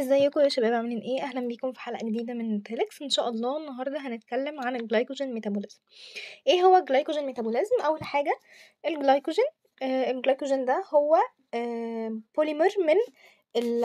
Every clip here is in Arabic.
ازيكم يا شباب عاملين ايه اهلا بيكم في حلقه جديده من تيلكس ان شاء الله النهارده هنتكلم عن الجلايكوجين ميتابوليزم ايه هو الجلايكوجين ميتابوليزم اول حاجه الجلايكوجين آه الجلايكوجين ده هو آه بوليمر من ال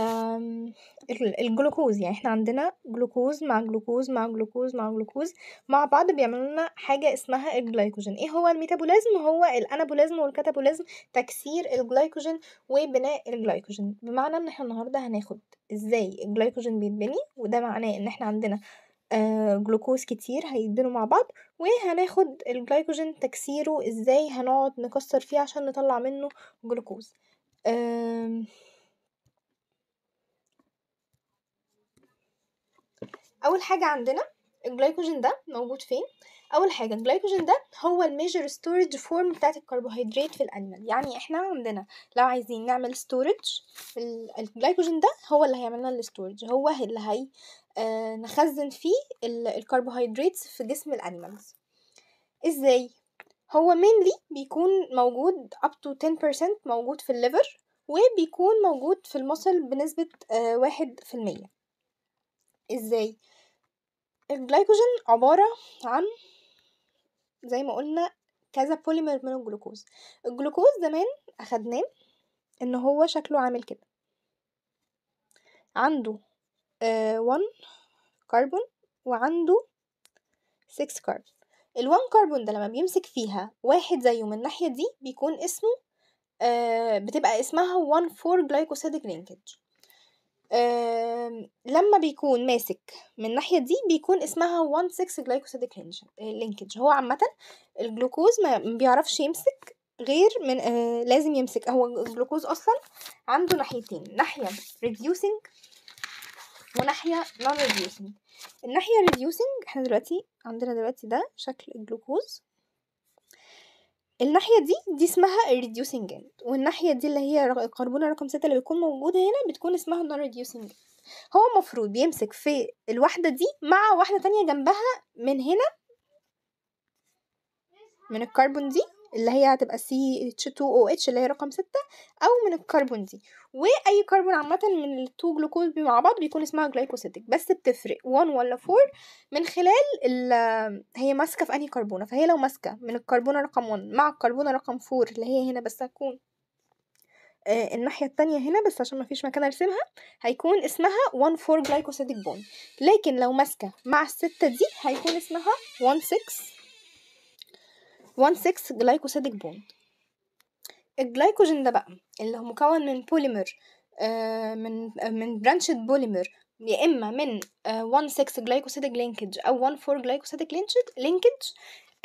الجلوكوز يعني احنا عندنا جلوكوز مع جلوكوز مع جلوكوز مع جلوكوز مع بعض بيعملوا لنا حاجه اسمها الجلايكوجين ايه هو الميتابوليزم هو الانابوليزم والكاتابوليزم تكسير الجلايكوجين وبناء الجلايكوجين بمعنى ان احنا النهارده هناخد ازاي الجلايكوجين بيتبني وده معناه ان احنا عندنا آه، جلوكوز كتير هيتبنوا مع بعض وهناخد الجلايكوجين تكسيره ازاي هنقعد نكسر فيه عشان نطلع منه جلوكوز آه اول حاجه عندنا الجلايكوجين ده موجود فين اول حاجه الجلايكوجين ده هو الميجر ستورج فورم بتاعه الكربوهيدرات في الانيمال يعني احنا عندنا لو عايزين نعمل ستورج الجلايكوجين ده هو اللي هيعمل لنا الستورج هو اللي هي آه، نخزن فيه الكربوهيدرات في جسم الانيمالز ازاي هو mainly بيكون موجود up to 10% موجود في الليفر وبيكون موجود في المصل بنسبة آه، واحد في المية ازاي الجلايكوجين عبارة عن زي ما قلنا كذا بوليمر من الجلوكوز الجلوكوز زمان اخدناه ان هو شكله عامل كده عنده آه كربون وعنده 6 كربون ال1 كربون ده لما بيمسك فيها واحد زيه من الناحية دي بيكون اسمه آه بتبقى اسمها 1 4 glycosidic linkage آمم، لمّا بيكون ماسك من الناحية دي بيكون اسمها 16 glycosidic linge آه، linkage هو عامةً الجلوكوز ما بيعرفش يمسك غير من آه، لازم يمسك هو الجلوكوز أصلًا عنده ناحيتين ناحية reducing وناحية non reducing الناحية reducing احنا دلوقتي عندنا دلوقتي ده شكل الجلوكوز الناحية دي دي اسمها reducing end والناحية دي اللي هي الكربون رقم ستة اللي بيكون موجودة هنا بتكون اسمها non reducing end هو المفروض بيمسك في الواحدة دي مع واحدة تانية جنبها من هنا من الكربون دي اللي هي هتبقي سي اتش 2 اتش اللي هي رقم ستة أو من الكربون دي وأي كربون عامة من التو جلوكوز مع بعض بيكون اسمها جلايكوسيتك بس بتفرق 1 ولا 4 من خلال هي ماسكة في أنهي كربونة فهي لو ماسكة من الكربونة رقم 1 مع الكربونة رقم 4 اللي هي هنا بس هتكون آه، الناحية التانية هنا بس عشان مفيش مكان ارسمها هيكون اسمها 1 4 جلايكوسيتك بون لكن لو ماسكة مع الستة دي هيكون اسمها 1 6 1,6 جلايكوسيديك بوند الجلايكوجين ده بقى اللي هو مكون من بوليمر آه، من من برانشد بوليمر يا اما من 1,6 آه، جلايكوسيديك لينكج او 1,4 جلايكوسيديك لينكج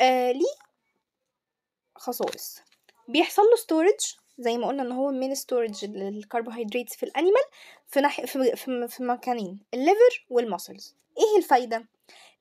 آه، ليه خصائص بيحصل له ستورج زي ما قلنا ان هو من ستورج للكربوهيدرات في الانيمال في ناحيه في, في, في مكانين الليفر والمسلز ايه الفايده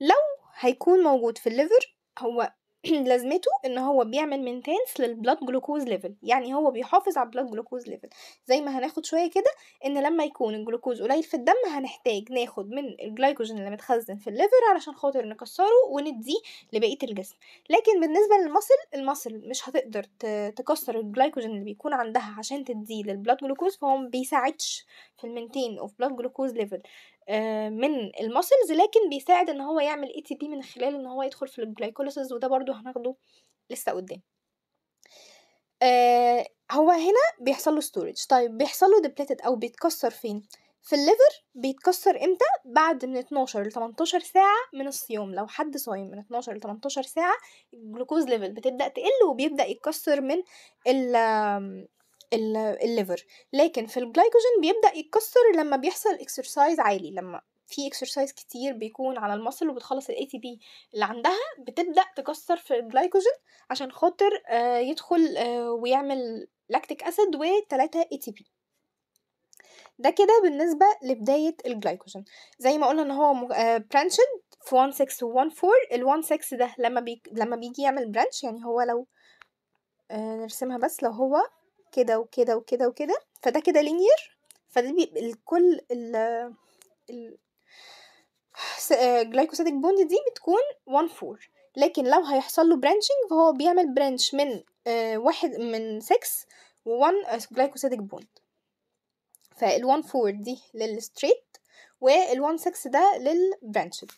لو هيكون موجود في الليفر هو لازمته ان هو بيعمل مينتينس للبلاد جلوكوز ليفل يعني هو بيحافظ على البلاد جلوكوز ليفل زي ما هناخد شويه كده ان لما يكون الجلوكوز قليل في الدم هنحتاج ناخد من الجلايكوجين اللي متخزن في الليفر علشان خاطر نكسره ونديه لبقيه الجسم لكن بالنسبه للمصل المصل مش هتقدر تكسر الجلايكوجين اللي بيكون عندها عشان تديه للبلاد جلوكوز فهو مبيساعدش في المينتين اوف بلاد جلوكوز ليفل آه، من الماسلز لكن بيساعد ان هو يعمل اي تي بي من خلال ان هو يدخل في الجلايكوليسيس وده برضو هناخده لسه قدام آه، هو هنا بيحصل له ستورج طيب بيحصل له ديبليتد او بيتكسر فين في الليفر بيتكسر امتى بعد من 12 ل 18 ساعه من الصيام لو حد صايم من 12 ل 18 ساعه الجلوكوز ليفل بتبدا تقل وبيبدا يتكسر من الليفر لكن في الجلايكوجين بيبدا يتكسر لما بيحصل اكسرسايز عالي لما في اكسرسايز كتير بيكون على المصل وبتخلص الاي تي بي اللي عندها بتبدا تكسر في الجلايكوجين عشان خاطر آه، يدخل آه، ويعمل لاكتيك اسيد و3 اي تي بي ده كده بالنسبة لبداية الجلايكوجين زي ما قلنا ان هو برانشد آه، في 1 6 و 1 4 ال 1 6 ده لما بي... لما بيجي يعمل برانش يعني هو لو نرسمها بس لو هو كده وكده وكده وكده فده كده لينير فده بي... الكل ال ال جلايكوسيديك آه، بوند دي بتكون 1 4 لكن لو هيحصل له برانشنج فهو بيعمل برانش من آه، واحد من 6 و1 جلايكوسيديك بوند فال 1 4 دي للستريت وال 1 6 ده للبرانشد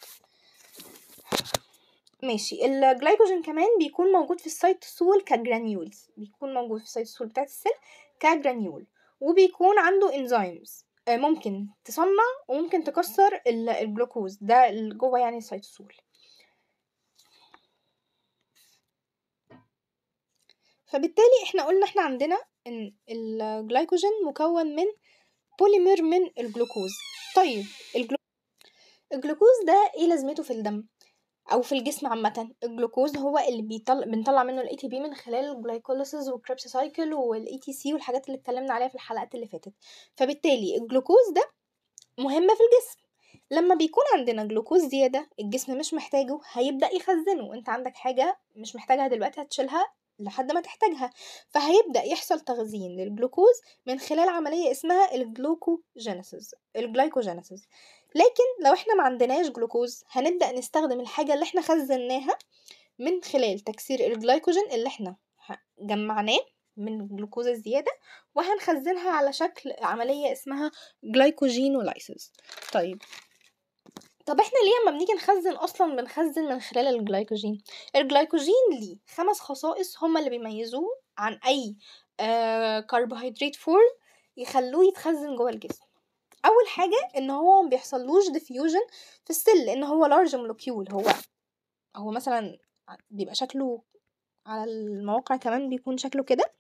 ماشي الجلايكوجين كمان بيكون موجود في السيتوسول كجرانيولز بيكون موجود في السيتوسول بتاعة السل كجرانيول وبيكون عنده انزيمز آه، ممكن تصنع وممكن تكسر الجلوكوز ده جوه يعني السيتوسول فبالتالي احنا قلنا احنا عندنا ان الجلايكوجين مكون من بوليمير من الجلوكوز طيب الجلوكوز ده ايه لازمته في الدم او في الجسم عامه الجلوكوز هو اللي بيطلع بنطلع منه الاي تي بي من خلال الجلايكوليسيس والكريبس سايكل والاي تي سي والحاجات اللي اتكلمنا عليها في الحلقات اللي فاتت فبالتالي الجلوكوز ده مهم في الجسم لما بيكون عندنا جلوكوز زياده الجسم مش محتاجه هيبدا يخزنه انت عندك حاجه مش محتاجها دلوقتي هتشيلها لحد ما تحتاجها فهيبدأ يحصل تخزين للجلوكوز من خلال عملية اسمها الجلوكوجينيسيس الجلايكوجينيسيس لكن لو احنا ما عندناش جلوكوز هنبدأ نستخدم الحاجة اللي احنا خزناها من خلال تكسير الجلايكوجين اللي احنا جمعناه من الجلوكوز الزيادة وهنخزنها على شكل عملية اسمها جلايكوجينولايسيس طيب طب احنا ليه اما بنيجي نخزن اصلا بنخزن من خلال الجلايكوجين الجلايكوجين ليه خمس خصائص هما اللي بيميزوه عن اي آه كربوهيدرات فورم يخلوه يتخزن جوه الجسم اول حاجه ان هو ما بيحصلوش ديفيوجن في السل لان هو لارج مولكيول هو هو مثلا بيبقى شكله على المواقع كمان بيكون شكله كده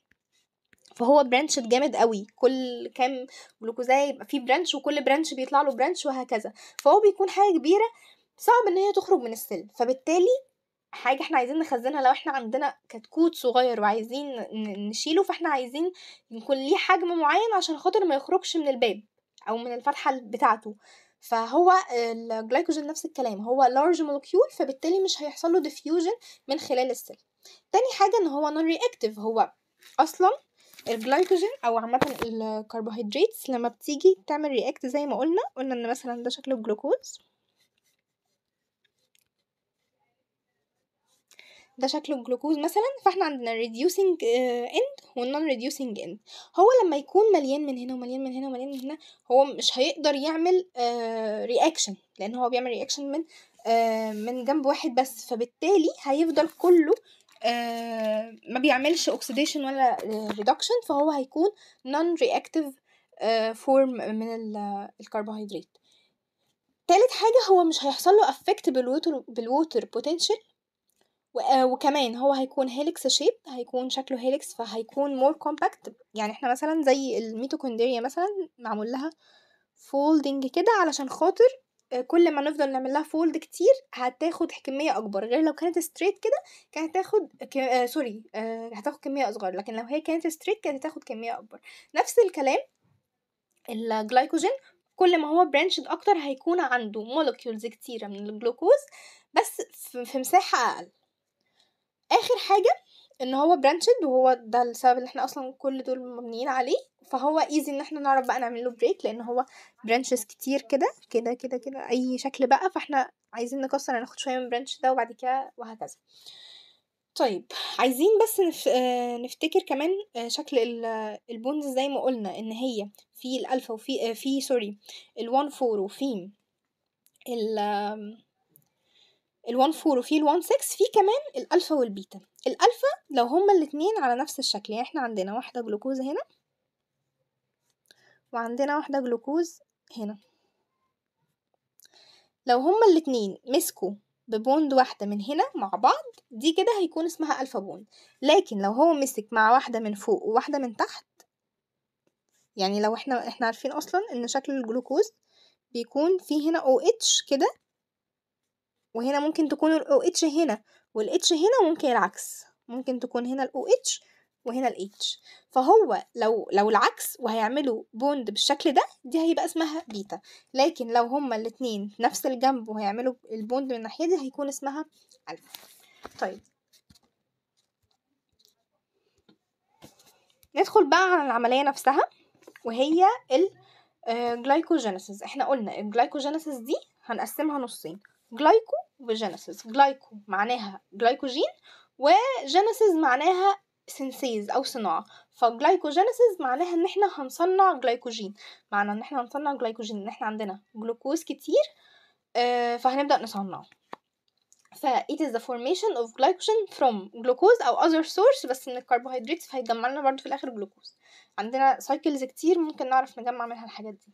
فهو برانشد جامد قوي كل كام جلوكوزا يبقى فيه برانش وكل برانش بيطلع له برانش وهكذا فهو بيكون حاجه كبيره صعب ان هي تخرج من السيل فبالتالي حاجه احنا عايزين نخزنها لو احنا عندنا كتكوت صغير وعايزين نشيله فاحنا عايزين يكون ليه حجم معين عشان خاطر ما يخرجش من الباب او من الفتحه بتاعته فهو الجلايكوجين نفس الكلام هو لارج مولكيول فبالتالي مش هيحصل له ديفيوجن من خلال السيل تاني حاجه ان هو نون رياكتيف هو اصلا الجلايكوجين او عامه الكربوهيدرات لما بتيجي تعمل رياكت زي ما قلنا قلنا ان مثلا ده شكله الجلوكوز ده شكله الجلوكوز مثلا فاحنا عندنا الريديوسنج اند والنون ريديوسنج اند هو لما يكون مليان من هنا ومليان من هنا ومليان من هنا هو مش هيقدر يعمل رياكشن آه، لان هو بيعمل رياكشن من آه، من جنب واحد بس فبالتالي هيفضل كله آه، ما بيعملش اوكسيديشن ولا ريدكشن فهو هيكون نون رياكتيف فورم من الكربوهيدرات تالت حاجه هو مش هيحصل له افكت بالووتر بالووتر بوتنشال وكمان هو هيكون هيليكس شيب هيكون شكله هيليكس فهيكون مور كومباكت يعني احنا مثلا زي الميتوكوندريا مثلا معمول لها فولدنج كده علشان خاطر كل ما نفضل نعملها فولد كتير هتاخد كميه اكبر غير لو كانت ستريت كده كانت هتاخد ك... آه سوري آه هتاخد كميه اصغر لكن لو هي كانت ستريت كانت هتاخد كميه اكبر نفس الكلام الجلايكوجين كل ما هو برانشد اكتر هيكون عنده مولكيولز كتيره من الجلوكوز بس في مساحه اقل اخر حاجه ان هو برانشد وهو ده السبب اللي احنا اصلا كل دول مبنيين عليه فهو ايزي ان احنا نعرف بقى نعمل له بريك لان هو برانشز كتير كده كده كده كده اي شكل بقى فاحنا عايزين نكسر هناخد شويه من برانش ده وبعد كده وهكذا طيب عايزين بس نف... آه، نفتكر كمان آه، شكل البونز زي ما قلنا ان هي في الالفا وفي آه، في سوري الوان فور وفي ال ال 14 وفي ال 16 في كمان الالفا والبيتا الالفا لو هما الاتنين على نفس الشكل يعني احنا عندنا واحده جلوكوز هنا وعندنا واحده جلوكوز هنا لو هما الاتنين مسكوا ببوند واحدة من هنا مع بعض دي كده هيكون اسمها ألفا بوند لكن لو هو مسك مع واحدة من فوق وواحدة من تحت يعني لو احنا احنا عارفين أصلا إن شكل الجلوكوز بيكون في هنا OH كده وهنا ممكن تكون الـ OH هنا والـ H هنا وممكن العكس ممكن تكون هنا الـ OH وهنا الـ H فهو لو لو العكس وهيعملوا بوند بالشكل ده دي هيبقى اسمها بيتا لكن لو هما الاتنين نفس الجنب وهيعملوا البوند من الناحية دي هيكون اسمها ألفا طيب ندخل بقى على العملية نفسها وهي الجلايكوجينيسيس آه احنا قلنا الجلايكوجينيسيس دي هنقسمها نصين جلايكو وجينيسيس جلايكو معناها جلايكوجين وجينيسيس معناها سينسيز او صناعه فجلايكوجينيسيس معناها ان احنا هنصنع جلايكوجين معنى ان احنا هنصنع جلايكوجين ان احنا عندنا جلوكوز كتير آه، فهنبدا نصنعه ف it is the formation of glycogen from glucose او other source بس من الكربوهيدرات فهيجمع لنا برضه في الاخر جلوكوز عندنا سايكلز كتير ممكن نعرف نجمع منها الحاجات دي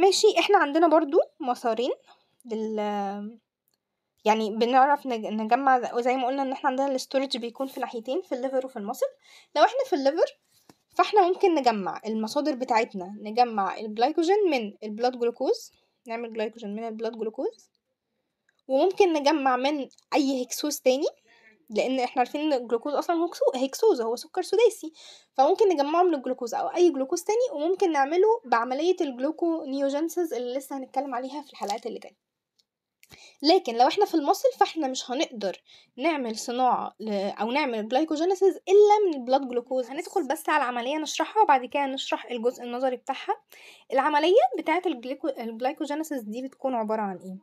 ماشي احنا عندنا برضو مسارين لل يعني بنعرف نجمع زي ما قلنا ان احنا عندنا الاستورج بيكون في ناحيتين في الليفر وفي المصل لو احنا في الليفر فاحنا ممكن نجمع المصادر بتاعتنا نجمع الجلايكوجين من البلاد جلوكوز نعمل جلايكوجين من البلاد جلوكوز وممكن نجمع من اي هكسوس تاني لان احنا عارفين ان الجلوكوز اصلا هو هيكسوز هو سكر سداسي فممكن نجمعه من الجلوكوز او اي جلوكوز تاني وممكن نعمله بعمليه الجلوكونيوجينسيس اللي لسه هنتكلم عليها في الحلقات اللي جايه لكن لو احنا في المصل فاحنا مش هنقدر نعمل صناعة او نعمل جلايكوجينيسيس الا من البلاد جلوكوز هندخل بس على العملية نشرحها وبعد كده نشرح الجزء النظري بتاعها العملية بتاعة الجلايكوجينيسيس دي بتكون عبارة عن ايه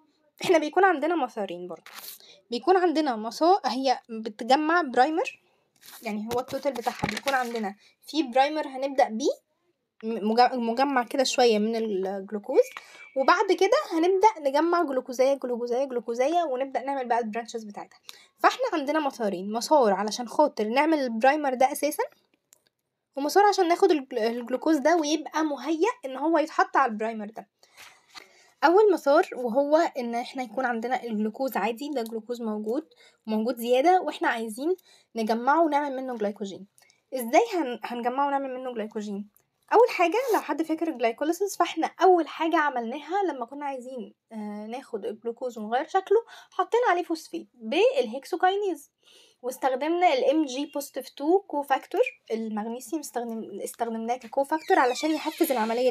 احنا بيكون عندنا مسارين برضه بيكون عندنا مسا هي بتجمع برايمر يعني هو التوتال بتاعها بيكون عندنا في برايمر هنبدأ بيه مجمع كده شوية من الجلوكوز وبعد كده هنبدأ نجمع جلوكوزية جلوكوزية جلوكوزية ونبدأ نعمل بقى البرانشز بتاعتها فاحنا عندنا مسارين مسار علشان خاطر نعمل البرايمر ده أساسا ومسار عشان ناخد الجلوكوز ده ويبقى مهيأ ان هو يتحط على البرايمر ده اول مسار وهو ان احنا يكون عندنا الجلوكوز عادي ده جلوكوز موجود موجود زياده واحنا عايزين نجمعه ونعمل منه جلايكوجين ازاي هن... هنجمعه ونعمل منه جلايكوجين اول حاجه لو حد فاكر الجلايكوليسيس فاحنا اول حاجه عملناها لما كنا عايزين آه، ناخد الجلوكوز ونغير شكله حطينا عليه فوسفيت بالهيكسوكاينيز واستخدمنا الام جي بوزيتيف 2 كوفاكتور المغنيسيوم استخدم استخدمناه ككوفاكتور علشان يحفز العمليه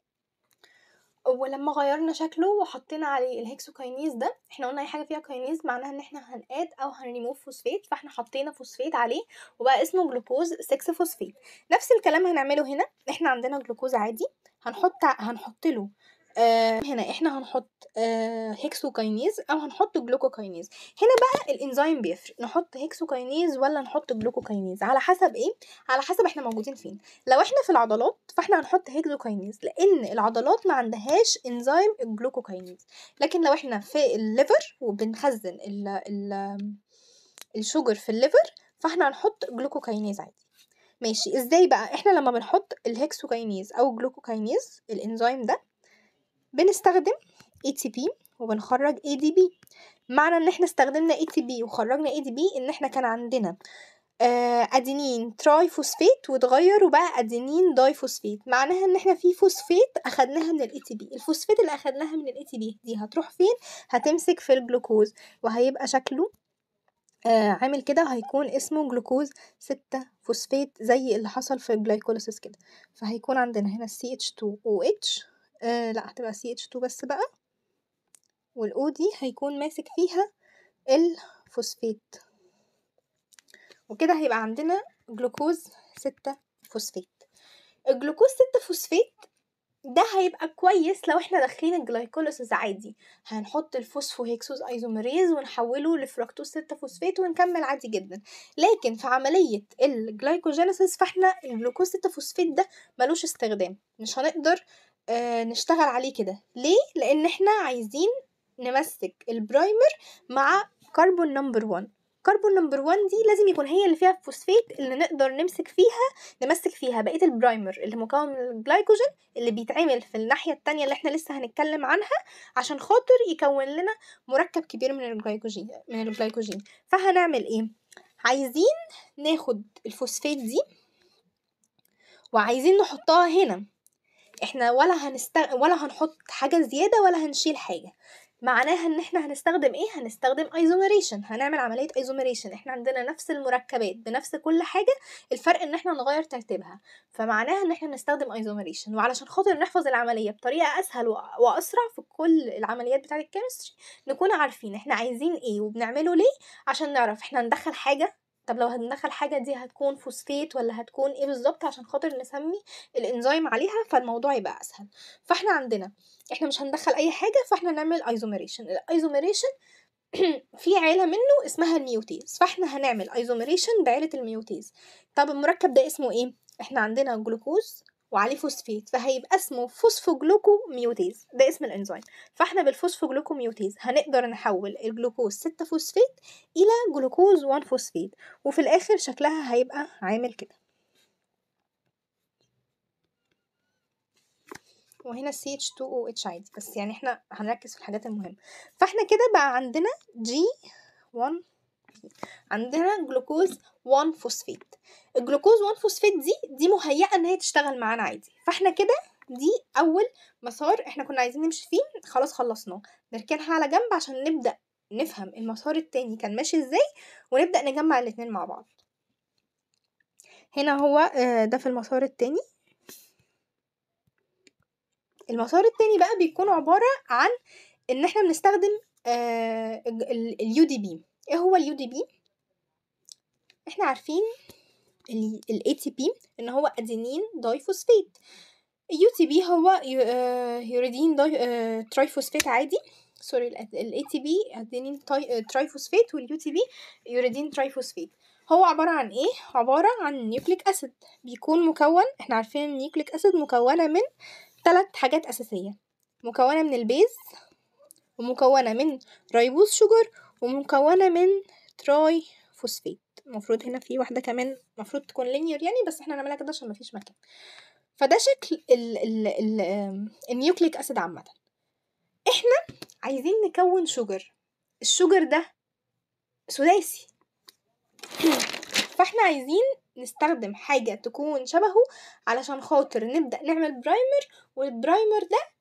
ولما غيرنا شكله وحطينا عليه الهيكسوكاينيز ده احنا قلنا اي حاجه فيها كاينيز معناها ان احنا هنقاد او هنريموف فوسفيت فاحنا حطينا فوسفيت عليه وبقى اسمه جلوكوز 6 فوسفيت نفس الكلام هنعمله هنا احنا عندنا جلوكوز عادي هنحط هنحط له آه هنا احنا هنحط آه هيكسوكاينيز او هنحط جلوكوكاينيز هنا بقى الانزيم بيفرق نحط هيكسوكاينيز ولا نحط جلوكوكاينيز على حسب ايه على حسب احنا موجودين فين لو احنا في العضلات فاحنا هنحط هيكسوكاينيز لان العضلات ما عندهاش انزيم الجلوكوكاينيز لكن لو احنا في الليفر وبنخزن ال ال الشوجر في الليفر فاحنا هنحط جلوكوكاينيز عادي ماشي ازاي بقى احنا لما بنحط الهيكسوكاينيز او جلوكوكاينيز الانزيم ده بنستخدم ATP وبنخرج ADP معنى ان احنا استخدمنا ATP وخرجنا ADP ان احنا كان عندنا آه، ادينين تراي فوسفيت وتغير وبقى ادينين داي فوسفيت معناها ان احنا في فوسفيت اخدناها من الاي تي بي الفوسفيت اللي اخدناها من الاي تي بي دي هتروح فين هتمسك في الجلوكوز وهيبقى شكله آه عامل كده هيكون اسمه جلوكوز 6 فوسفيت زي اللي حصل في الجلايكوليسيس كده فهيكون عندنا هنا CH2OH آه لا هتبقى سي اتش تو بس بقى والاو دي هيكون ماسك فيها الفوسفات وكده هيبقى عندنا جلوكوز ستة فوسفات الجلوكوز ستة فوسفات ده هيبقى كويس لو احنا داخلين الجلايكوليسيس عادي هنحط الفوسفوهيكسوز ايزوميريز ونحوله لفركتوز 6 فوسفات ونكمل عادي جدا لكن في عمليه الجلايكوجينيسيس فاحنا الجلوكوز 6 فوسفات ده ملوش استخدام مش هنقدر آه، نشتغل عليه كده. ليه؟ لإن إحنا عايزين نمسّك البرايمر مع كربون نمبر 1. كربون نمبر 1 دي لازم يكون هي اللي فيها فوسفيت اللي نقدر نمسك فيها نمسّك فيها بقية البرايمر اللي مكوّن من الجلايكوجين اللي بيتعمل في الناحية التانية اللي إحنا لسه هنتكلم عنها عشان خاطر يكوّن لنا مركب كبير من الجلايكوجين من الجلايكوجين. فهنعمل إيه؟ عايزين ناخد الفوسفيت دي وعايزين نحطّها هنا. احنا ولا هنستغ... ولا هنحط حاجه زياده ولا هنشيل حاجه معناها ان احنا هنستخدم ايه هنستخدم ايزوميريشن هنعمل عمليه ايزوميريشن احنا عندنا نفس المركبات بنفس كل حاجه الفرق ان احنا نغير ترتيبها فمعناها ان احنا هنستخدم ايزوميريشن وعلشان خاطر نحفظ العمليه بطريقه اسهل واسرع في كل العمليات بتاعه الكيمستري نكون عارفين احنا عايزين ايه وبنعمله ليه عشان نعرف احنا هندخل حاجه طب لو هندخل حاجه دي هتكون فوسفيت ولا هتكون ايه بالظبط عشان خاطر نسمي الانزيم عليها فالموضوع يبقى اسهل فاحنا عندنا احنا مش هندخل اي حاجه فاحنا نعمل ايزوميريشن الايزوميريشن في عيله منه اسمها الميوتيز فاحنا هنعمل ايزوميريشن بعيله الميوتيز طب المركب ده اسمه ايه احنا عندنا جلوكوز وعليه فوسفيت فهيبقى اسمه فوسفوجلوكوميوتيز ده اسم الانزيم فاحنا بالفوسفوجلوكوميوتيز هنقدر نحول الجلوكوز 6 فوسفيت الى جلوكوز 1 فوسفيت وفي الاخر شكلها هيبقى عامل كده وهنا CH2OH عادي بس يعني احنا هنركز في الحاجات المهمة فاحنا كده بقى عندنا G1 عندنا جلوكوز 1 فوسفيت الجلوكوز 1 فوسفيت دي دي مهيئه ان هي تشتغل معانا عادي فاحنا كده دي اول مسار احنا كنا عايزين نمشي فيه خلاص خلصناه نركنها على جنب عشان نبدا نفهم المسار التاني كان ماشي ازاي ونبدا نجمع الاثنين مع بعض هنا هو آه، ده في المسار التاني المسار التاني بقى بيكون عبارة عن ان احنا بنستخدم آه، اليو دي بي ايه هو اليو دي بي احنا عارفين الاي تي بي ان هو ادينين دايفوسفات اليو تي بي هو يوريدين داي فوسفيت عادي سوري الاي تي بي ادينين ترايفوسفات واليو تي بي يوريدين فوسفيت هو عبارة عن ايه؟ عبارة عن نيوكليك اسيد بيكون مكون احنا عارفين ان النيوكليك اسيد مكونة من ثلاث حاجات اساسية مكونة من البيز ومكونة من ريبوز شوجر ومكونة من تراي فوسفيت المفروض هنا في واحدة كمان المفروض تكون لينير يعني بس احنا هنعملها كده عشان مفيش مكان فده شكل ال ال ال النيوكليك اسيد عامة احنا عايزين نكون شوجر الشوجر ده سداسي فاحنا عايزين نستخدم حاجة تكون شبهه علشان خاطر نبدأ نعمل برايمر والبرايمر ده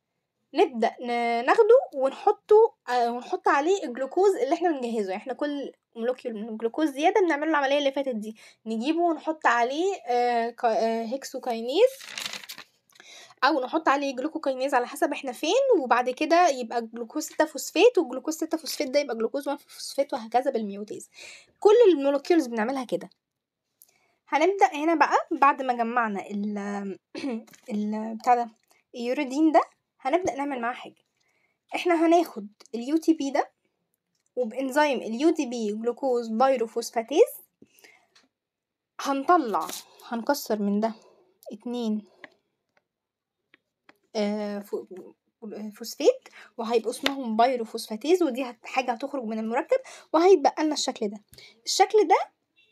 نبدا ناخده ونحطه آه، ونحط عليه الجلوكوز اللي احنا بنجهزه يعني احنا كل ملوكيول من الجلوكوز زياده بنعمله العمليه اللي فاتت دي نجيبه ونحط عليه آه، آه، هيكسوكاينيز او نحط عليه جلوكوكاينيز على حسب احنا فين وبعد كده يبقى جلوكوز 6 فوسفات والجلوكوز 6 فوسفات ده يبقى جلوكوز 1 فوسفات وهكذا بالميوتيز كل المولوكيولز بنعملها كده هنبدا هنا بقى بعد ما جمعنا ال ال بتاع ده اليوريدين ده هنبدأ نعمل معاه حاجة احنا هناخد اليو تي بي ده وبإنزيم اليو تي بي جلوكوز بايروفوسفاتيز هنطلع هنكسر من ده اتنين آه فوسفات وهيبقوا اسمهم بايروفوسفاتيز ودي حاجة هتخرج من المركب وهيبقى لنا الشكل ده الشكل ده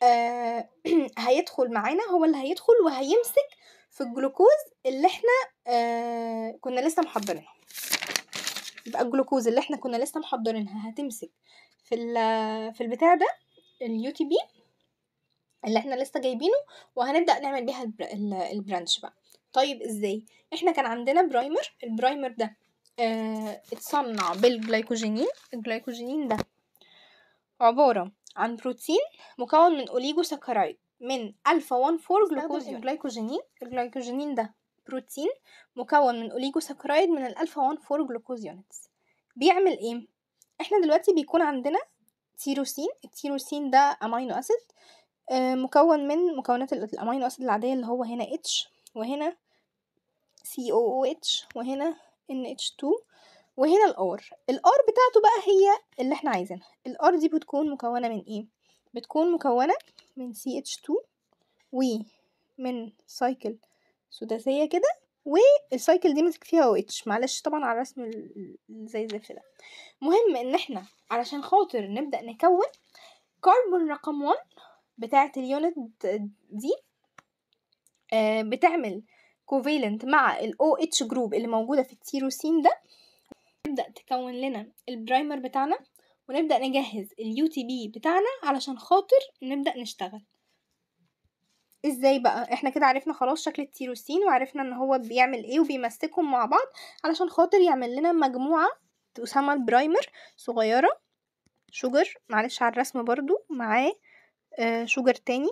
آه، هيدخل معانا هو اللي هيدخل وهيمسك في الجلوكوز اللي احنا آه كنا لسه محضرينها يبقى الجلوكوز اللي احنا كنا لسه محضرينها هتمسك في في البتاع ده اليو تي بي اللي احنا لسه جايبينه وهنبدا نعمل بيها البرانش بقى طيب ازاي احنا كان عندنا برايمر البرايمر ده اه اتصنع بالجلايكوجينين الجلايكوجينين ده عباره عن بروتين مكون من اوليجوساكرايد من الفا 1 4 جلوكوز جلايكوجينين الجلايكوجينين ده بروتين مكون من أوليجوساكرايد من الألفا 1 فور جلوكوز يونتس بيعمل ايه؟ احنا دلوقتي بيكون عندنا تيروسين التيروسين ده أمينو أسيد آه، مكون من مكونات الأمينو أسيد العادية اللي هو هنا اتش وهنا سي او او اتش وهنا اتش 2 وهنا الار الار بتاعته بقى هي اللي احنا عايزينها الار دي بتكون مكونه من ايه بتكون مكونه من اتش 2 ومن سايكل سداسيه كده والسايكل دي ماسك فيها او اتش معلش طبعا على الرسم زي زي ده مهم ان احنا علشان خاطر نبدا نكون كربون رقم 1 بتاعه اليونت دي آه، بتعمل كوفيلنت مع الاو اتش جروب اللي موجوده في التيروسين ده نبدا تكون لنا البرايمر بتاعنا ونبدا نجهز اليو تي بي بتاعنا علشان خاطر نبدا نشتغل ازاي بقى احنا كده عرفنا خلاص شكل التيروسين وعرفنا ان هو بيعمل ايه وبيمسكهم مع بعض علشان خاطر يعمل لنا مجموعه تسمى البرايمر صغيره شوجر معلش على الرسم برضو معاه شوجر آه، تاني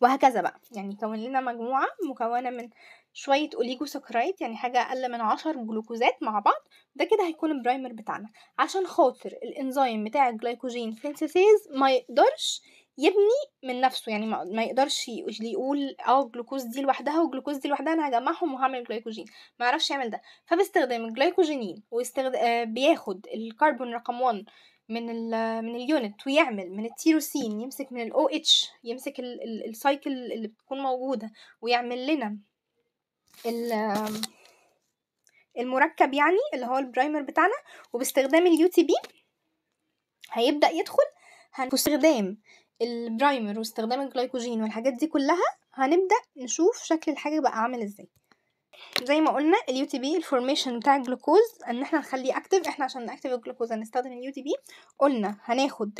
وهكذا بقى يعني كون لنا مجموعه مكونه من شويه اوليجو سكرايت يعني حاجه اقل من عشر جلوكوزات مع بعض ده كده هيكون البرايمر بتاعنا عشان خاطر الانزيم بتاع الجلايكوجين سينثيسيز ما يقدرش يبني من نفسه يعني ما, ما يقدرش يقول اه الجلوكوز دي لوحدها والجلوكوز دي لوحدها انا هجمعهم وهعمل جلايكوجين ما يعرفش يعمل ده فباستخدام الجلايكوجينين واستخدام آه، بياخد الكربون رقم 1 من الـ من اليونت ويعمل من التيروسين يمسك من الاو اتش يمسك السايكل اللي بتكون موجوده ويعمل لنا المركب يعني اللي هو البرايمر بتاعنا وباستخدام اليو تي بي هيبدا يدخل باستخدام البرايمر واستخدام الجلايكوجين والحاجات دي كلها هنبدا نشوف شكل الحاجه بقى عامل ازاي زي ما قلنا اليو تي بي الفورميشن بتاع الجلوكوز ان احنا نخليه اكتف احنا عشان نكتف الجلوكوز هنستخدم اليو تي بي قلنا هناخد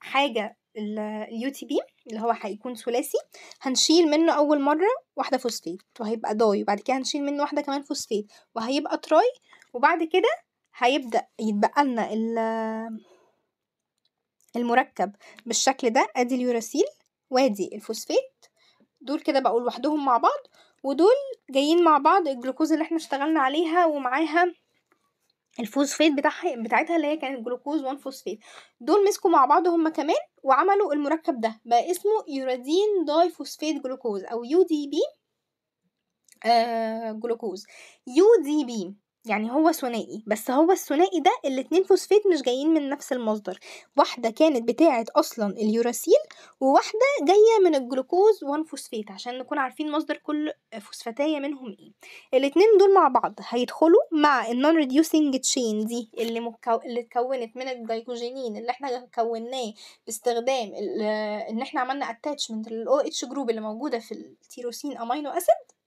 حاجه اليو تي بي اللي هو هيكون ثلاثي هنشيل منه اول مره واحده فوسفيت وهيبقى داي وبعد كده هنشيل منه واحده كمان فوسفيت وهيبقى تراي وبعد كده هيبدا يتبقى لنا المركب بالشكل ده ادي اليوراسيل وادي الفوسفات دول كده بقول لوحدهم مع بعض ودول جايين مع بعض الجلوكوز اللي احنا اشتغلنا عليها ومعاها الفوسفات بتاعها بتاعتها اللي هي كانت جلوكوز 1 فوسفات دول مسكوا مع بعض هما كمان وعملوا المركب ده بقى اسمه يورادين داي فوسفات جلوكوز او يو دي بي آه جلوكوز يو دي بي يعني هو ثنائي بس هو الثنائي ده الاتنين فوسفات مش جايين من نفس المصدر واحدة كانت بتاعة أصلا اليوراسيل وواحدة جاية من الجلوكوز وان فوسفات عشان نكون عارفين مصدر كل فوسفاتية منهم ايه الاتنين دول مع بعض هيدخلوا مع النون ريديوسينج تشين دي اللي, مكو... اللي اتكونت من الجليكوجينين اللي احنا كوناه باستخدام ال... ان احنا عملنا اتاتشمنت للاو اتش جروب اللي موجودة في التيروسين امينو اسيد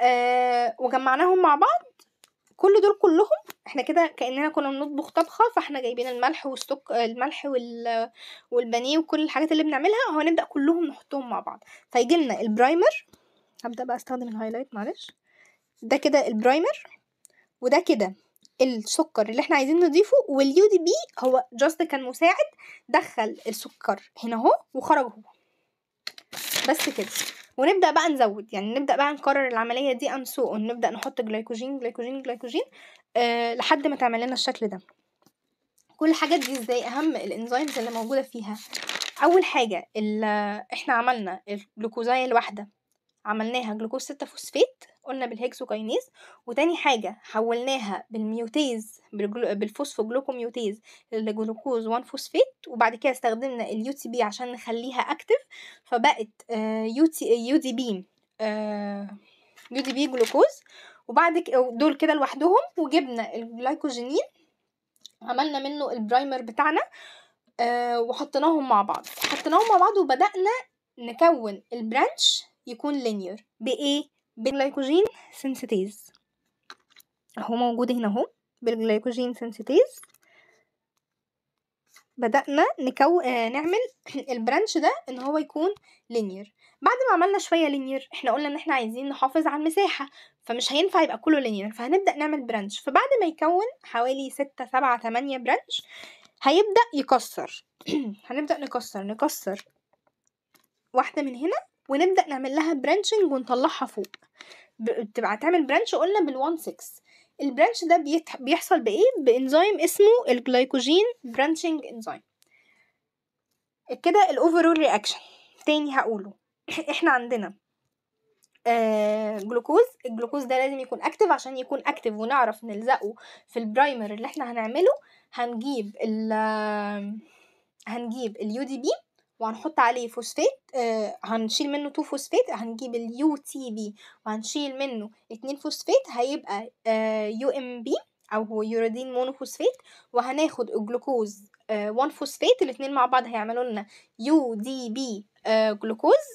آه، وجمعناهم مع بعض كل دول كلهم احنا كده كاننا كنا بنطبخ طبخه فاحنا جايبين الملح والسك الملح وال... والبانيه وكل الحاجات اللي بنعملها نبدا كلهم نحطهم مع بعض فيجي لنا البرايمر هبدا بقى استخدم الهايلايت معلش ده كده البرايمر وده كده السكر اللي احنا عايزين نضيفه واليو دي بي هو جاست كان مساعد دخل السكر هنا اهو وخرج هو بس كده ونبدا بقى نزود يعني نبدا بقى نكرر العمليه دي ام سو نبدا نحط جليكوجين جليكوجين جليكوجين أه لحد ما تعمل لنا الشكل ده كل الحاجات دي ازاي اهم الانزيمز اللي موجوده فيها اول حاجه احنا عملنا الجلوكوزايه الواحده عملناها جلوكوز 6 فوسفات قلنا بالهيكسوكاينيز وتاني حاجة حولناها بالميوتيز ميوتيز لجلوكوز 1 فوسفيت وبعد كده استخدمنا اليو تي بي عشان نخليها اكتف فبقت يو تي يو دي بي يو دي بي جلوكوز وبعد دول كده لوحدهم وجبنا الجلايكوجينين عملنا منه البرايمر بتاعنا وحطناهم وحطيناهم مع بعض حطيناهم مع بعض وبدأنا نكون البرانش يكون لينير بإيه؟ بالجلايكوجين سنسيتيز اهو موجود هنا اهو بالجلايكوجين سنسيتيز بدأنا نكو... آه نعمل البرانش ده ان هو يكون لينير بعد ما عملنا شويه لينير احنا قلنا ان احنا عايزين نحافظ على المساحه فمش هينفع يبقى كله لينير فهنبدا نعمل برانش فبعد ما يكون حوالي ستة سبعة تمانية برانش هيبدا يكسر هنبدا نكسر نكسر واحده من هنا ونبدا نعمل لها برانشنج ونطلعها فوق بتبقى تعمل برانش قلنا بال 16 البرانش ده بيتح... بيحصل بايه بانزيم اسمه الجلايكوجين برانشنج انزيم كده الاوفرول رياكشن تاني هقوله احنا عندنا آه جلوكوز الجلوكوز ده لازم يكون اكتف عشان يكون اكتف ونعرف نلزقه في البرايمر اللي احنا هنعمله هنجيب ال هنجيب اليو دي بي وهنحط عليه فوسفات آه هنشيل منه 2 فوسفات هنجيب اليو تي بي وهنشيل منه 2 فوسفات هيبقى يو ام بي او هو يوريدين مونوفوسفات وهناخد الجلوكوز 1 آه فوسفات الاثنين مع بعض هيعملوا لنا يو دي بي جلوكوز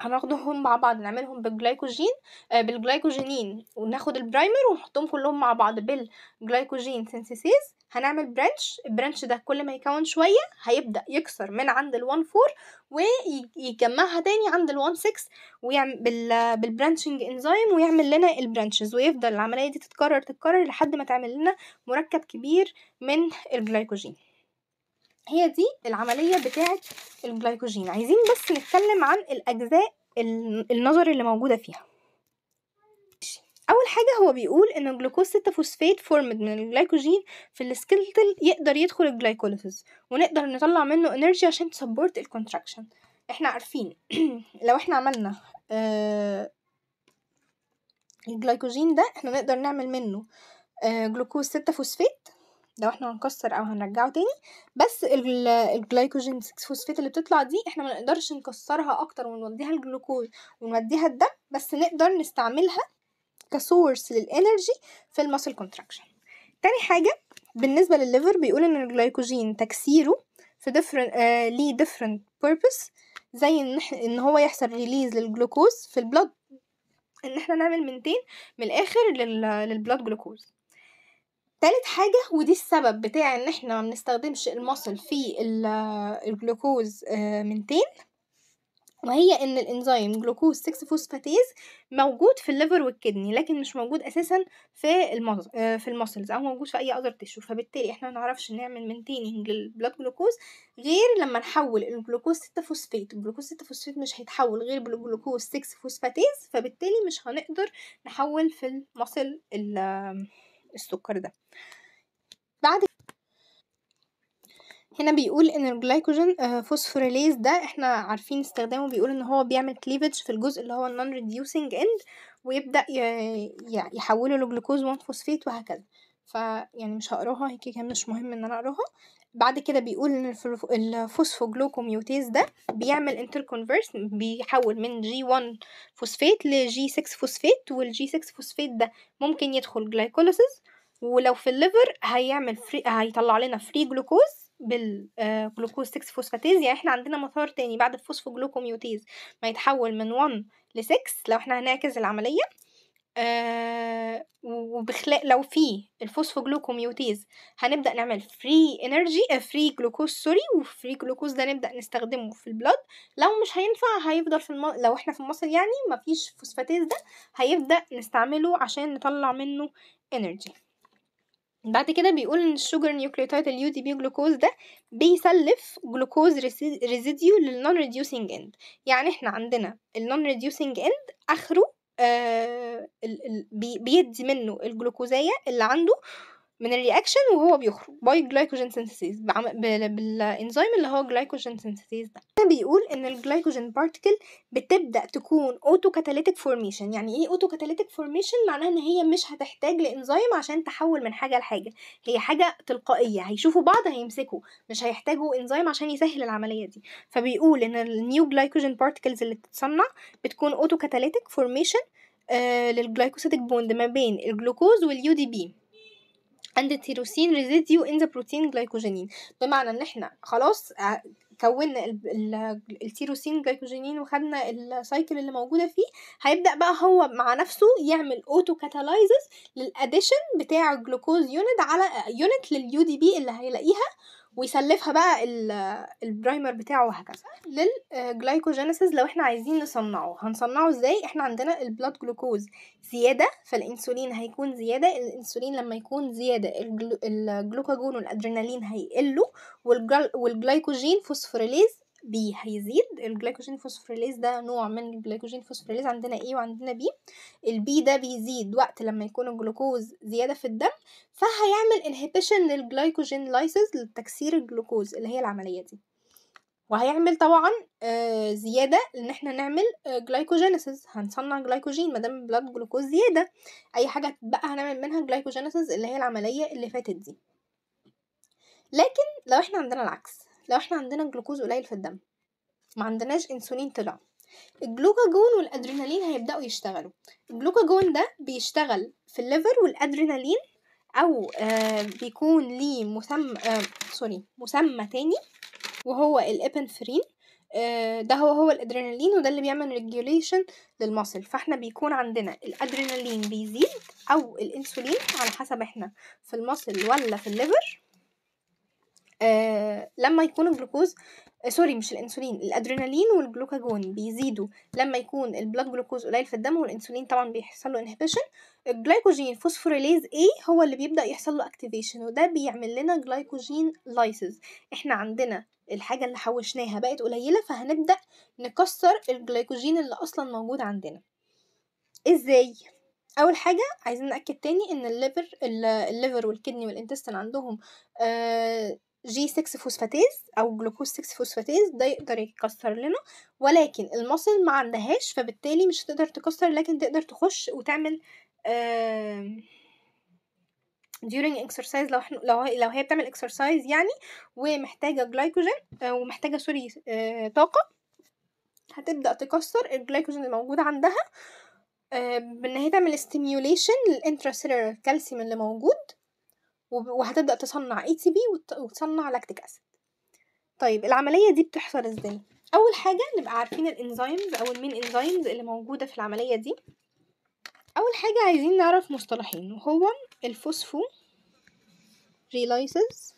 هناخدهم مع بعض نعملهم بالجلايكوجين آه بالجلايكوجينين وناخد البرايمر ونحطهم كلهم مع بعض بالجلايكوجين سينثيسيز هنعمل برانش البرانش ده كل ما يكون شوية هيبدأ يكسر من عند الوان فور ويجمعها تاني عند الوان سكس ويعمل بالبرانشنج انزيم ويعمل لنا البرانشز ويفضل العملية دي تتكرر تتكرر لحد ما تعمل لنا مركب كبير من الجلايكوجين هي دي العملية بتاعة الجلايكوجين عايزين بس نتكلم عن الأجزاء النظر اللي موجودة فيها اول حاجه هو بيقول ان الجلوكوز 6 فوسفات فورمد من الجلايكوجين في السكلتل يقدر يدخل الجلايكوليسيس ونقدر نطلع منه انرجي عشان تسبورت الكونتراكشن احنا عارفين لو احنا عملنا آه الجلايكوجين ده احنا نقدر نعمل منه آه، جلوكوز 6 فوسفات لو احنا هنكسر او هنرجعه تاني بس الجلايكوجين 6 فوسفات اللي بتطلع دي احنا ما نقدرش نكسرها اكتر ونوديها الجلوكوز ونوديها الدم بس نقدر نستعملها كسورس للانرجي في المسل كونتراكشن تاني حاجه بالنسبه للليفر بيقول ان الجلايكوجين تكسيره في ديفرنت آه ليه ديفرنت purpose زي ان ان هو يحصل ريليز للجلوكوز في البلد ان احنا نعمل منتين من الاخر للبلاد جلوكوز تالت حاجة ودي السبب بتاع ان احنا ما بنستخدمش المصل في آه، الجلوكوز منتين آه، وهي ان الانزيم جلوكوز 6 فوسفاتيز موجود في الليفر والكدني لكن مش موجود اساسا في المز... آه، في المسلز او موجود في اي اذر تشو فبالتالي احنا ما نعرفش نعمل مينتيننج للبلاد جلوكوز غير لما نحول الجلوكوز 6 فوسفات الجلوكوز 6 فوسفات مش هيتحول غير بالجلوكوز 6 فوسفاتيز فبالتالي مش هنقدر نحول في المسل السكر ده بعد هنا بيقول ان الجلايكوجين آه، فوسفوريليز ده احنا عارفين استخدامه بيقول ان هو بيعمل كليفج في الجزء اللي هو النون ريديوسنج اند ويبدا يحوله لجلوكوز 1 فوسفيت وهكذا فيعني مش هقراها هيك كان مش مهم ان انا اقراها بعد كده بيقول ان الفوسفوجلوكوميوتيز ده بيعمل كونفرس بيحول من جي 1 فوسفيت لجي 6 فوسفيت والجي 6 فوسفيت ده ممكن يدخل جلايكوليسيس ولو في الليفر هيعمل فري هيطلع لنا فري جلوكوز بالجلوكوز 6 فوسفاتيز يعني احنا عندنا مسار تاني بعد الفوسفوجلوكوميوتيز ما يتحول من 1 ل 6 لو احنا هنعكس العمليه آه وبخلاف لو في الفوسفوجلوكوميوتيز هنبدا نعمل فري انرجي فري جلوكوز سوري وفري جلوكوز ده نبدا نستخدمه في البلاد لو مش هينفع هيفضل في الم... لو احنا في مصر يعني مفيش فوسفاتيز ده هيبدا نستعمله عشان نطلع منه انرجي بعد كده بيقول ان الشوجر نيوكليوتايد اليو دي بي جلوكوز ده بيسلف جلوكوز ريزيديو للنون ريديوسينج اند يعني احنا عندنا النون ريديوسينج اند اخره آه بيدي منه الجلوكوزايه اللي عنده من الرياكشن وهو بيخرج باي جلايكوجين سينثيسيز بالانزيم اللي هو جلايكوجين سينثيسيز ده بيقول ان الجلايكوجين بارتيكل بتبدا تكون اوتو كاتاليتيك فورميشن يعني ايه اوتو كاتاليتيك فورميشن معناها ان هي مش هتحتاج لانزيم عشان تحول من حاجه لحاجه هي حاجه تلقائيه هيشوفوا بعض هيمسكوا مش هيحتاجوا انزيم عشان يسهل العمليه دي فبيقول ان النيو جلايكوجين بارتيكلز اللي بتتصنع بتكون اوتو كاتاليتيك فورميشن للجلايكوسيتيك بوند ما بين الجلوكوز واليو دي بي and the tyrosine residue in the protein glycogenine بمعنى ان احنا خلاص آه، كونا التيروسين جلايكوجينين وخدنا السايكل اللي موجوده فيه هيبدا بقى هو مع نفسه يعمل اوتو كاتالايزس للاديشن بتاع الجلوكوز يونت على يونت لليو دي بي اللي هيلاقيها ويسلفها بقى البرايمر بتاعه وهكذا للجلايكوجينيسيس آه، لو احنا عايزين نصنعه هنصنعه ازاي احنا عندنا البلاد جلوكوز زياده فالانسولين هيكون زياده الانسولين لما يكون زياده الجلوكاجون والادرينالين هيقلوا والجلايكوجين فوسفوريليز بي هيزيد الجلايكوجين فوسفوريليز ده نوع من الجلايكوجين فوسفوريليز عندنا ايه وعندنا بي البي ده بيزيد وقت لما يكون الجلوكوز زيادة في الدم فهيعمل انهبيشن للجلايكوجين لايسز لتكسير الجلوكوز اللي هي العملية دي وهيعمل طبعا آه، زيادة ان احنا نعمل جلايكوجينيسيس آه، هنصنع جلايكوجين مادام بلاد جلوكوز زيادة اي حاجة بقى هنعمل منها جلايكوجينيسيس اللي هي العملية اللي فاتت دي لكن لو احنا عندنا العكس لو احنا عندنا جلوكوز قليل في الدم ما عندناش انسولين طلع الجلوكاجون والادرينالين هيبداوا يشتغلوا الجلوكاجون ده بيشتغل في الليفر والادرينالين او آه بيكون ليه مسمى آه سوري مسمى تاني وهو الابنفرين آه ده هو هو الادرينالين وده اللي بيعمل ريجوليشن للمصل فاحنا بيكون عندنا الادرينالين بيزيد او الانسولين على حسب احنا في المصل ولا في الليفر آه، لما يكون الجلوكوز آه، سوري مش الانسولين الادرينالين والجلوكاجون بيزيدوا لما يكون البلاد جلوكوز قليل في الدم والانسولين طبعا بيحصل له انهبيشن الجلايكوجين فوسفوريليز اي هو اللي بيبدا يحصل له اكتيفيشن وده بيعمل لنا جلايكوجين لايسز احنا عندنا الحاجه اللي حوشناها بقت قليله فهنبدا نكسر الجلايكوجين اللي اصلا موجود عندنا ازاي اول حاجه عايزين ناكد تاني ان الليفر الليفر والكدني والانتستين عندهم آه جي 6 فوسفاتيز او جلوكوز 6 فوسفاتيز ده يقدر يكسر لنا ولكن المصل ما عندهاش فبالتالي مش هتقدر تكسر لكن تقدر تخش وتعمل آه during exercise لو احنا لو لو هي بتعمل exercise يعني ومحتاجه جلايكوجين آه، ومحتاجه سوري اه طاقه هتبدا تكسر الجلايكوجين الموجود عندها آه، بان هي تعمل stimulation سيلولار كالسيوم اللي موجود وهتبدأ تصنع اي تي بي وتصنع لاكتيك أسيد طيب العملية دي بتحصل ازاي؟ أول حاجة نبقى عارفين الانزيمز أو المين انزيمز اللي موجودة في العملية دي أول حاجة عايزين نعرف مصطلحين وهو الفوسفو ريلايسز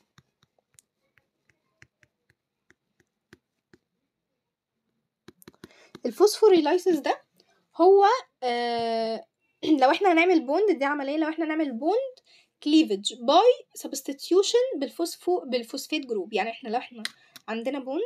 الفوسفو ريلايسز ده هو آه لو احنا هنعمل بوند دي عمليه لو احنا هنعمل بوند كليفج باي سبستيتيوشن بالفوسفو بالفوسفيت جروب يعني احنا لو احنا عندنا بوند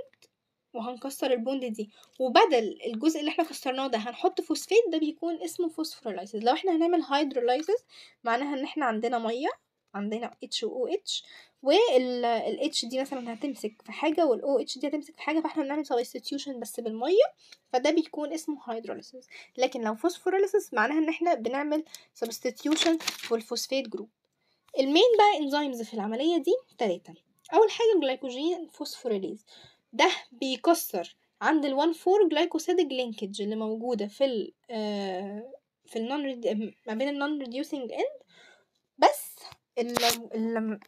وهنكسر البوند دي وبدل الجزء اللي احنا كسرناه ده هنحط فوسفيت ده بيكون اسمه فوسفوريلايسيس لو احنا هنعمل هيدرولايسيس معناها ان احنا عندنا ميه عندنا اتش و اتش وال اتش دي مثلا هتمسك في حاجه والاو اتش دي هتمسك في حاجه فاحنا بنعمل سبستيتيوشن بس بالميه فده بيكون اسمه هيدروليسيس لكن لو فوسفوريليسيس معناها ان احنا بنعمل سبستيتيوشن بالفوسفيت جروب المين بقى انزيمز في العملية دي تلاتة أول حاجة جلايكوجين فوسفوريليز ده بيكسر عند الوان فور جلايكوسيدج لينكج اللي موجودة في ال آه، في النون ما بين النون ريديوسينج اند بس ال ال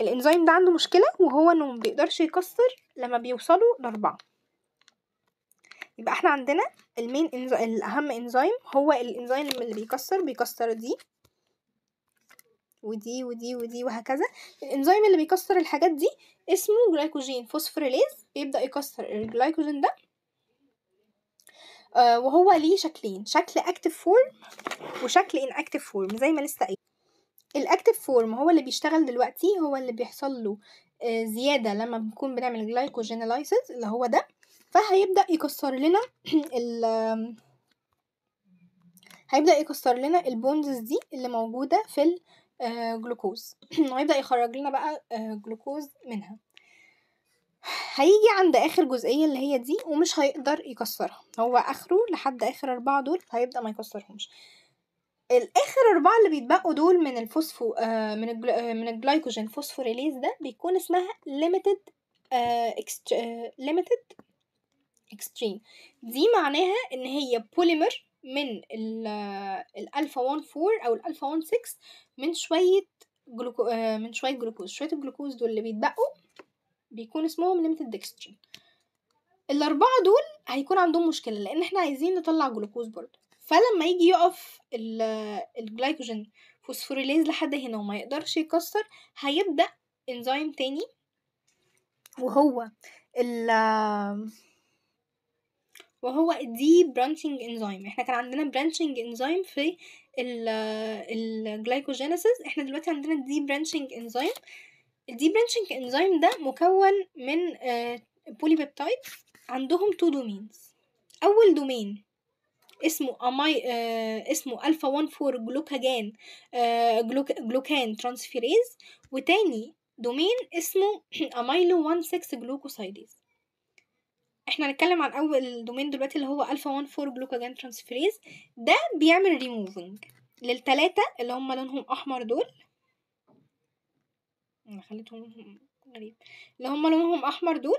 الانزيم ده عنده مشكلة وهو انه مبيقدرش يكسر لما بيوصلوا لأربعة يبقى احنا عندنا المين انزيم الأهم انزيم هو الانزيم اللي بيكسر بيكسر دي ودي ودي ودي وهكذا الانزيم اللي بيكسر الحاجات دي اسمه جلايكوجين فوسفوريليز بيبدأ يكسر الجلايكوجين ده آه، وهو ليه شكلين شكل اكتف فورم وشكل ان اكتف فورم زي ما لسه قايل الاكتف فورم هو اللي بيشتغل دلوقتي هو اللي بيحصل له آه، زياده لما بنكون بنعمل جلايكوجينلايسيس اللي هو ده فهيبدا يكسر لنا ال هيبدا يكسر لنا البوندز دي اللي موجوده في آه، جلوكوز وهيبدأ يخرج لنا بقى آه، جلوكوز منها هيجي عند اخر جزئيه اللي هي دي ومش هيقدر يكسرها هو اخره لحد اخر اربعه دول فهيبدا ما يكسرهمش الاخر اربعه اللي بيتبقوا دول من الفوسفو آه من الجل... آه من الجلايكوجين فوسفوريليز ده بيكون اسمها ليميتد ليميتد اكستريم دي معناها ان هي بوليمر من الالفا 1 4 او الالفا 1 6 من شويه جلوكو آه، من شويه جلوكوز شويه الجلوكوز دول اللي بيتبقوا بيكون اسمهم ليميتد ديكستين الاربعه دول هيكون عندهم مشكله لان احنا عايزين نطلع جلوكوز برضو فلما يجي يقف الجلايكوجين فوسفوريليز لحد هنا وما يقدرش يكسر هيبدا انزيم تاني وهو ال وهو دي برانشنج انزيم احنا كان عندنا برانشنج انزيم في الجلايكوجينيسيس آه، احنا دلوقتي عندنا دي برانشنج انزيم الدي برانشنج انزيم ده مكون من بوليبيبتايد آه، عندهم تو دومينز اول دومين اسمه أماي آه اسمه ألفا 14 جلوكاجان آه جلوك جلوكان ترانسفيريز وتاني دومين اسمه أمايلو 16 جلوكوسايديز احنا هنتكلم عن اول دومين دلوقتي اللي هو الفا 1 4 جلوكاجين ترانسفريز ده بيعمل ريموفنج للتلاتة اللي هم لونهم احمر دول انا خليتهم غريب اللي هم لونهم احمر دول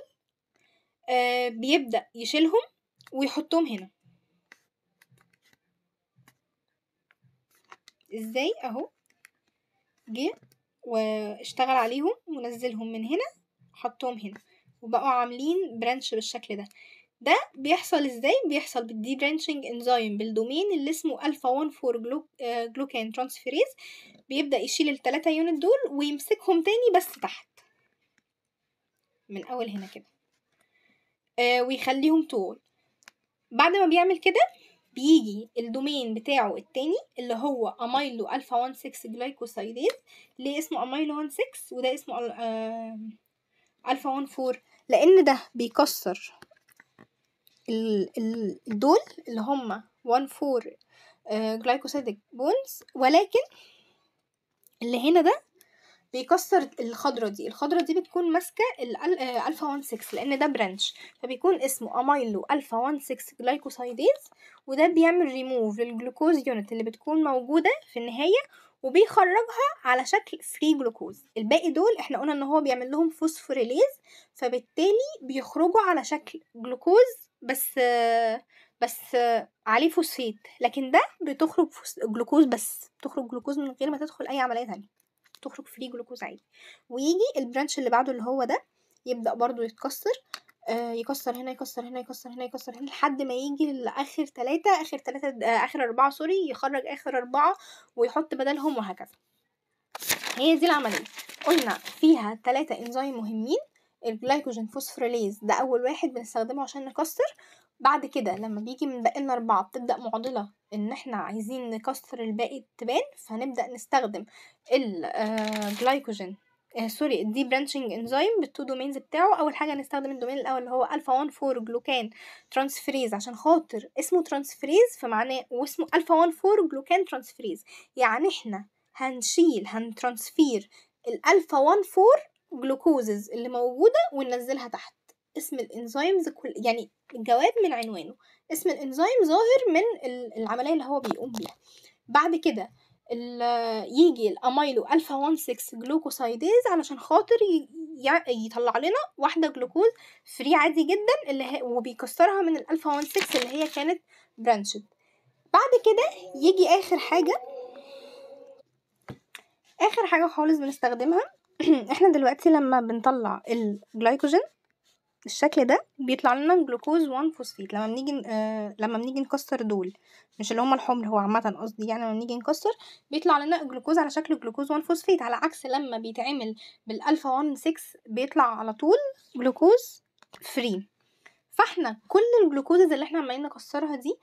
آه بيبدا يشيلهم ويحطهم هنا ازاي اهو جه واشتغل عليهم ونزلهم من هنا حطهم هنا وبقوا عاملين برانش بالشكل ده ده بيحصل ازاي بيحصل بالدي برانشنج انزيم بالدومين اللي اسمه الفا 1 4 جلوكان ترانسفيريز بيبدا يشيل الثلاثة يونت دول ويمسكهم تاني بس تحت من اول هنا كده آه ويخليهم طول بعد ما بيعمل كده بيجي الدومين بتاعه التاني اللي هو امايلو الفا 1 6 جلايكوسايديز ليه اسمه امايلو 1 6 وده اسمه الفا 1 4 لأن ده بيكسر دول اللي هما 1 4 جلايكوسيدك بونز ولكن اللي هنا ده بيكسر الخضره دي الخضره دي بتكون ماسكه الالفا آه، 16 لان ده برانش فبيكون اسمه امايلو الفا 16 جلايكوسايديز وده بيعمل ريموف للجلوكوز يونت اللي بتكون موجوده في النهايه وبيخرجها على شكل فري جلوكوز الباقي دول احنا قلنا ان هو بيعمل لهم فوسفوريليز فبالتالي بيخرجوا على شكل جلوكوز بس بس عليه فوسفيت لكن ده بتخرج جلوكوز بس بتخرج جلوكوز من غير ما تدخل اي عمليه ثانيه تخرج فري جلوكوز عادي ويجي البرانش اللي بعده اللي هو ده يبدا برضو يتكسر آه يكسر هنا يكسر هنا يكسر هنا يكسر هنا لحد ما يجي لاخر ثلاثة اخر ثلاثة آه اخر اربعة سوري يخرج اخر اربعة ويحط بدلهم وهكذا هي دي العملية قلنا فيها ثلاثة انزيم مهمين الجلايكوجين فوسفوريليز ده اول واحد بنستخدمه عشان نكسر بعد كده لما بيجي من باقيلنا أربعة بتبدأ معضلة إن إحنا عايزين نكسر الباقي تبان فهنبدأ نستخدم الجلايكوجين آه،, آه سوري الدي برانشنج انزيم بالتو دومينز بتاعه اول حاجه هنستخدم الدومين الاول اللي هو الفا 1 4 جلوكان ترانسفريز عشان خاطر اسمه ترانسفريز فمعناه واسمه الفا 1 4 جلوكان ترانسفريز يعني احنا هنشيل هنترانسفير الالفا 1 4 جلوكوزز اللي موجوده وننزلها تحت اسم الانزيمز كل يعني الجواب من عنوانه اسم الانزيم ظاهر من العمليه اللي هو بيقوم بيها بعد كده يجي الاميلو الفا 16 جلوكوسايديز علشان خاطر يطلع لنا واحده جلوكوز فري عادي جدا اللي هي وبيكسرها من الالفا 16 اللي هي كانت برانشد بعد كده يجي اخر حاجه اخر حاجه خالص بنستخدمها احنا دلوقتي لما بنطلع الجلايكوجين بالشكل ده بيطلع لنا جلوكوز 1 فوسفيت لما بنيجي آه لما بنيجي نكسر دول مش اللي هما الحمر هو عامه قصدي يعني لما بنيجي نكسر بيطلع لنا جلوكوز على شكل جلوكوز 1 فوسفيت على عكس لما بيتعمل بالالفا 1 6 بيطلع على طول جلوكوز فري فاحنا كل الجلوكوزز اللي احنا عمالين نكسرها دي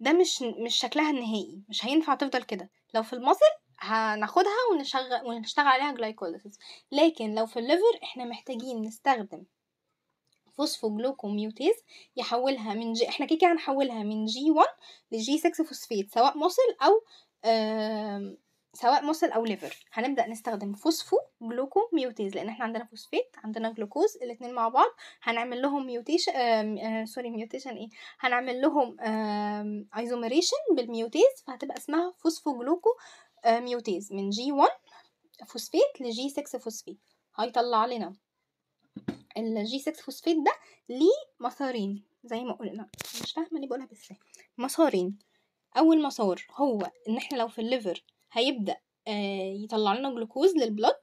ده مش مش شكلها النهائي مش هينفع تفضل كده لو في المصل هناخدها ونشغل ونشتغل عليها جلايكوليسيس لكن لو في الليفر احنا محتاجين نستخدم فوسفوجلوكوميوتيز يحولها من جي احنا كده هنحولها من جي 1 لجي 6 فوسفيت سواء موصل او سواء موصل او ليفر هنبدا نستخدم فوسفو ميوتيز لان احنا عندنا فوسفيت عندنا جلوكوز الاثنين مع بعض هنعمل لهم ميوتيشن آه سوري ميوتيشن ايه هنعمل لهم آه ايزوميريشن بالميوتيز فهتبقى اسمها فوسفو جلوكو آه ميوتيز من جي 1 فوسفيت لجي 6 فوسفيت هيطلع لنا الجي 6 فوسفيت ده ليه مسارين زي ما قلنا مش فاهمه ليه بقولها بس مسارين اول مسار هو ان احنا لو في الليفر هيبدا آه، يطلع لنا جلوكوز للبلد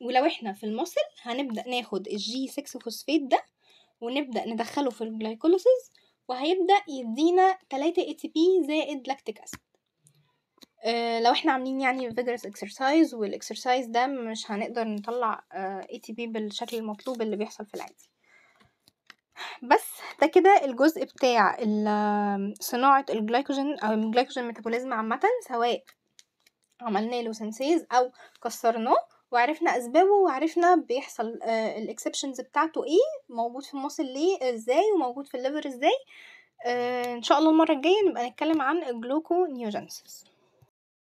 ولو احنا في المصل هنبدا ناخد الجي 6 فوسفيت ده ونبدا ندخله في الجلايكوليسيس وهيبدا يدينا 3 اي تي بي زائد لاكتيك اسيد آه، لو احنا عاملين يعني vigorous exercise والاكسرسايز ده مش هنقدر نطلع اي تي بي بالشكل المطلوب اللي بيحصل في العادي بس ده كده الجزء بتاع آه، صناعة الجلايكوجين أو الجلايكوجين ميتابوليزم عامة سواء عملنا له سنسيز أو كسرناه وعرفنا أسبابه وعرفنا بيحصل آه، الإكسبشنز بتاعته إيه موجود في الموصل ليه إزاي وموجود في الليفر إزاي إن شاء الله المرة الجاية نبقى نتكلم عن الجلوكو